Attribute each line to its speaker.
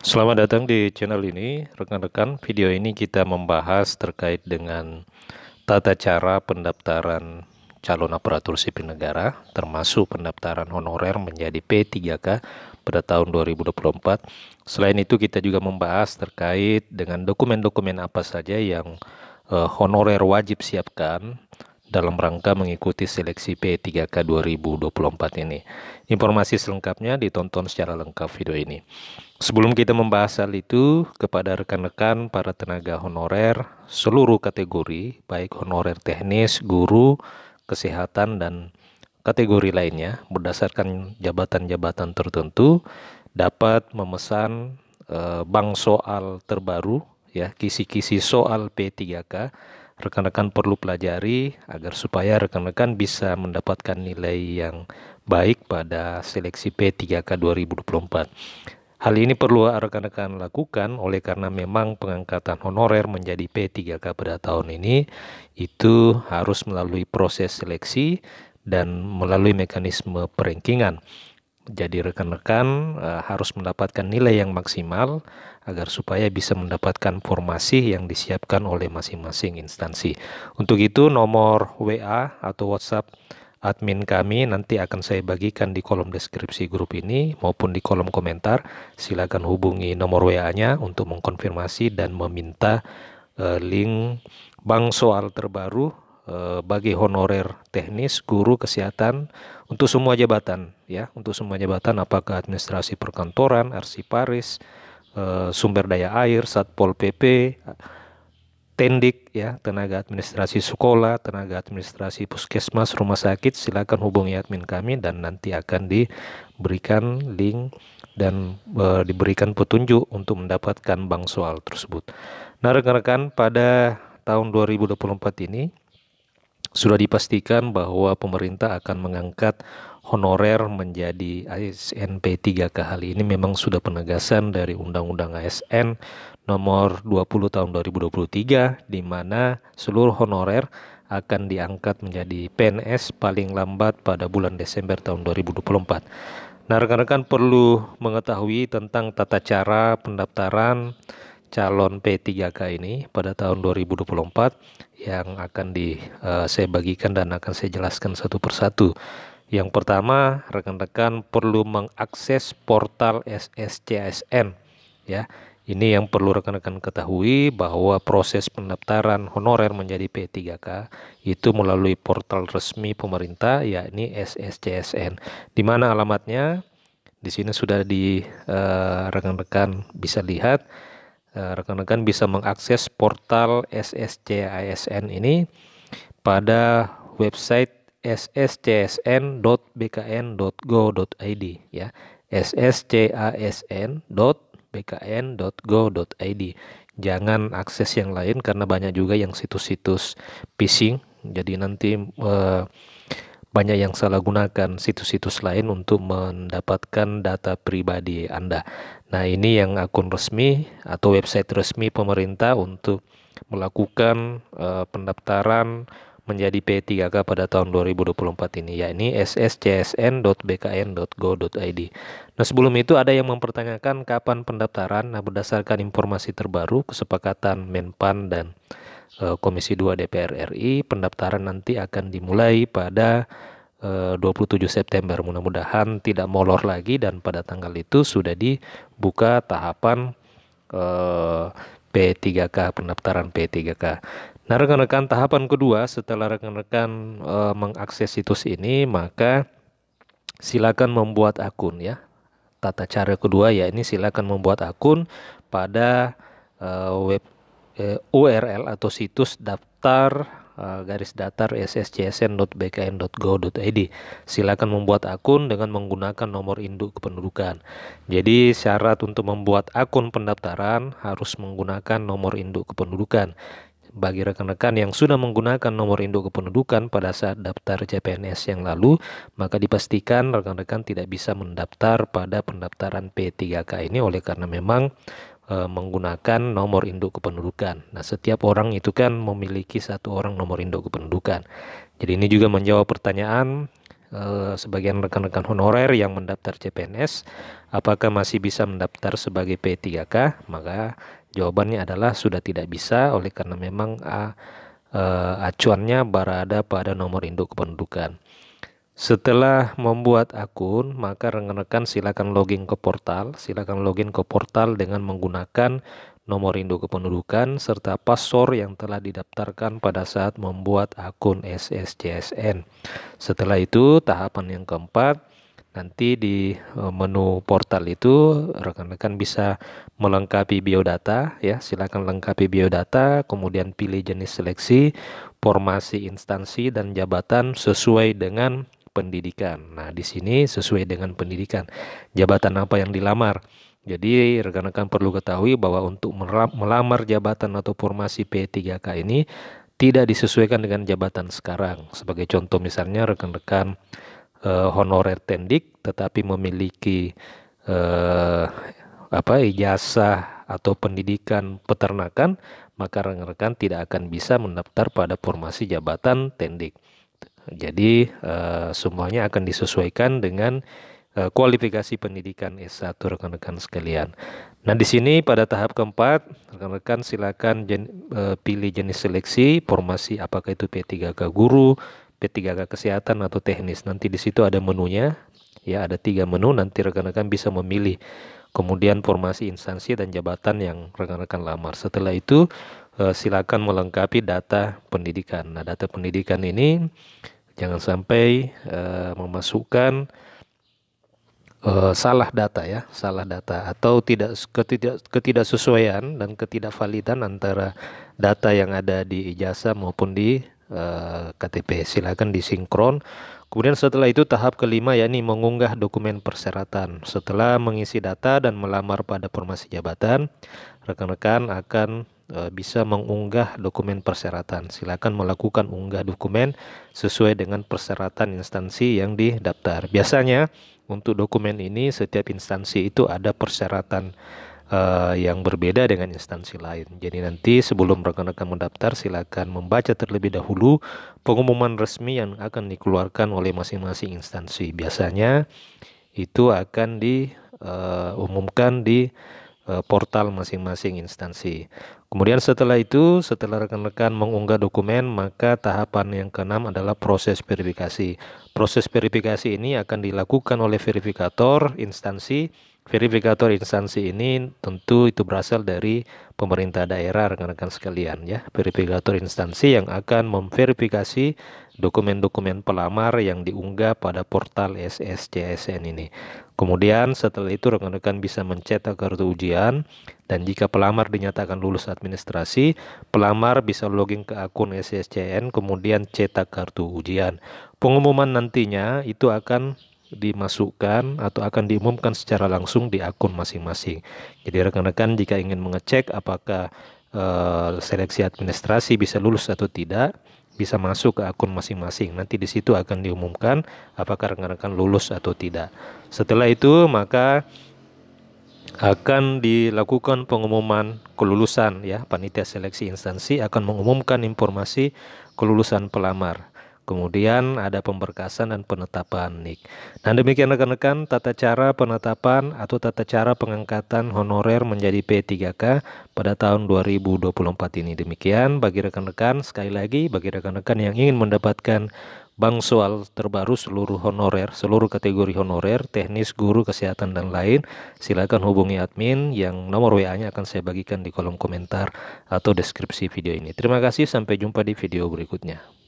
Speaker 1: Selamat datang di channel ini, rekan-rekan. Video ini kita membahas terkait dengan tata cara pendaftaran calon aparatur sipil negara, termasuk pendaftaran honorer menjadi P3K pada tahun 2024. Selain itu, kita juga membahas terkait dengan dokumen-dokumen apa saja yang eh, honorer wajib siapkan dalam rangka mengikuti seleksi P3K 2024 ini. Informasi selengkapnya ditonton secara lengkap video ini. Sebelum kita membahas hal itu, kepada rekan-rekan para tenaga honorer seluruh kategori, baik honorer teknis, guru, kesehatan, dan kategori lainnya berdasarkan jabatan-jabatan tertentu dapat memesan e, bank soal terbaru ya kisi-kisi soal P3K rekan-rekan perlu pelajari agar supaya rekan-rekan bisa mendapatkan nilai yang baik pada seleksi P3K 2024. Hal ini perlu rekan-rekan lakukan oleh karena memang pengangkatan honorer menjadi P3K pada tahun ini itu harus melalui proses seleksi dan melalui mekanisme perengkingan. Jadi rekan-rekan eh, harus mendapatkan nilai yang maksimal agar supaya bisa mendapatkan formasi yang disiapkan oleh masing-masing instansi. Untuk itu nomor WA atau WhatsApp admin kami nanti akan saya bagikan di kolom deskripsi grup ini maupun di kolom komentar. Silakan hubungi nomor WA-nya untuk mengkonfirmasi dan meminta eh, link bank soal terbaru Eh, bagi honorer teknis guru kesehatan untuk semua jabatan ya untuk semua jabatan apakah administrasi perkantoran arsiparis eh, sumber daya air satpol pp tendik ya tenaga administrasi sekolah tenaga administrasi puskesmas rumah sakit silakan hubungi admin kami dan nanti akan diberikan link dan e, diberikan petunjuk untuk mendapatkan bank soal tersebut. Nah rekan-rekan pada tahun 2024 ini sudah dipastikan bahwa pemerintah akan mengangkat honorer menjadi ASN P3K hal ini memang sudah penegasan dari Undang-Undang ASN nomor 20 tahun 2023 di mana seluruh honorer akan diangkat menjadi PNS paling lambat pada bulan Desember tahun 2024. Nah, rekan-rekan perlu mengetahui tentang tata cara pendaftaran calon P3K ini pada tahun 2024 yang akan di uh, saya bagikan dan akan saya jelaskan satu persatu. Yang pertama, rekan-rekan perlu mengakses portal SSCSN ya. Ini yang perlu rekan-rekan ketahui bahwa proses pendaftaran honorer menjadi P3K itu melalui portal resmi pemerintah yakni SSCSN. Di mana alamatnya? Di sini sudah di eh, rekan-rekan uh, bisa lihat Eh, rekan-rekan bisa mengakses portal SSCISN ini pada website sscsn.bkn.go.id ya sscsn.bkn.go.id jangan akses yang lain karena banyak juga yang situs-situs phishing jadi nanti uh, banyak yang salah gunakan situs-situs lain untuk mendapatkan data pribadi Anda. Nah, ini yang akun resmi atau website resmi pemerintah untuk melakukan uh, pendaftaran menjadi P3K pada tahun 2024 ini yakni sscsn.bkn.go.id. Nah, sebelum itu ada yang mempertanyakan kapan pendaftaran. Nah, berdasarkan informasi terbaru kesepakatan Menpan dan e, Komisi 2 DPR RI, pendaftaran nanti akan dimulai pada e, eh, 27 September. Mudah-mudahan tidak molor lagi dan pada tanggal itu sudah dibuka tahapan e, eh, P3K pendaftaran P3K. Nah, rekan-rekan tahapan kedua setelah rekan-rekan e, mengakses situs ini, maka silakan membuat akun ya. Tata cara kedua ya ini silakan membuat akun pada e, web e, eh, URL atau situs daftar e, garis datar sscsn.bkn.go.id. Silakan membuat akun dengan menggunakan nomor induk kependudukan. Jadi syarat untuk membuat akun pendaftaran harus menggunakan nomor induk kependudukan. Bagi rekan-rekan yang sudah menggunakan nomor induk kependudukan pada saat daftar CPNS yang lalu, maka dipastikan rekan-rekan tidak bisa mendaftar pada pendaftaran P3K ini oleh karena memang e, menggunakan nomor induk kependudukan. Nah, setiap orang itu kan memiliki satu orang nomor induk kependudukan. Jadi ini juga menjawab pertanyaan e, sebagian rekan-rekan honorer yang mendaftar CPNS apakah masih bisa mendaftar sebagai P3K maka Jawabannya adalah sudah tidak bisa oleh karena memang A, e, acuannya berada pada nomor induk kependudukan. Setelah membuat akun, maka rekan-rekan silakan login ke portal. Silakan login ke portal dengan menggunakan nomor induk kependudukan serta password yang telah didaftarkan pada saat membuat akun SSJSN. Setelah itu, tahapan yang keempat, Nanti di e, menu portal itu rekan-rekan kan bisa melengkapi biodata ya. Silakan lengkapi biodata, kemudian pilih jenis seleksi, formasi instansi dan jabatan sesuai dengan pendidikan. Nah, di sini sesuai dengan pendidikan. Jabatan apa yang dilamar? Jadi rekan-rekan perlu ketahui bahwa untuk melamar jabatan atau formasi P3K ini tidak disesuaikan dengan jabatan sekarang. Sebagai contoh misalnya rekan-rekan uh, honorer tendik tetapi memiliki uh, apa ijazah atau pendidikan peternakan maka rekan-rekan tidak akan bisa mendaftar pada formasi jabatan tendik. Jadi uh, semuanya akan disesuaikan dengan uh, kualifikasi pendidikan S1 rekan-rekan sekalian. Nah, di sini pada tahap keempat, rekan-rekan silakan jen, e, pilih jenis seleksi, formasi apakah itu P3K guru, p 3 k kesehatan atau teknis. Nanti di situ ada menunya, ya ada tiga menu. Nanti rekan-rekan bisa memilih. Kemudian formasi instansi dan jabatan yang rekan-rekan lamar. Setelah itu eh, silakan melengkapi data pendidikan. Nah data pendidikan ini jangan sampai eh, memasukkan eh, salah data ya, salah data atau tidak ketidak ketidaksesuaian dan ketidakvalidan antara data yang ada di ijazah maupun di Eh, KTP. Silakan disinkron. Kemudian setelah itu tahap kelima yakni mengunggah dokumen persyaratan. Setelah mengisi data dan melamar pada formasi jabatan, rekan-rekan akan eh, bisa mengunggah dokumen persyaratan. Silakan melakukan unggah dokumen sesuai dengan persyaratan instansi yang didaftar. Biasanya untuk dokumen ini setiap instansi itu ada persyaratan uh, yang berbeda dengan instansi lain. Jadi nanti sebelum rekan-rekan mendaftar silakan membaca terlebih dahulu pengumuman resmi yang akan dikeluarkan oleh masing-masing instansi. Biasanya itu akan diumumkan uh, di eh, Eh, portal masing-masing instansi. Kemudian setelah itu, setelah rekan-rekan mengunggah dokumen, maka tahapan yang keenam adalah proses verifikasi. Proses verifikasi ini akan dilakukan oleh verifikator instansi. Verifikator instansi ini tentu itu berasal dari pemerintah daerah rekan-rekan sekalian ya. Verifikator instansi yang akan memverifikasi dokumen-dokumen pelamar yang diunggah pada portal SSCSN ini. Kemudian setelah itu rekan-rekan bisa mencetak kartu ujian dan jika pelamar dinyatakan lulus administrasi, pelamar bisa login ke akun SSCN kemudian cetak kartu ujian. Pengumuman nantinya itu akan dimasukkan atau akan diumumkan secara langsung di akun masing-masing. Jadi rekan-rekan jika ingin mengecek apakah uh, seleksi administrasi bisa lulus atau tidak, bisa masuk ke akun masing-masing. Nanti di situ akan diumumkan apakah rekan-rekan lulus atau tidak. Setelah itu maka akan dilakukan pengumuman kelulusan ya panitia seleksi instansi akan mengumumkan informasi kelulusan pelamar Kemudian ada pemberkasan dan penetapan nik. Nah demikian rekan-rekan tata cara penetapan atau tata cara pengangkatan honorer menjadi P3K pada tahun 2024 ini. Demikian bagi rekan-rekan sekali lagi bagi rekan-rekan yang ingin mendapatkan Bank soal terbaru seluruh honorer, seluruh kategori honorer, teknis, guru, kesehatan, dan lain, silakan hubungi admin yang nomor WA-nya akan saya bagikan di kolom komentar atau deskripsi video ini. Terima kasih, sampai jumpa di video berikutnya.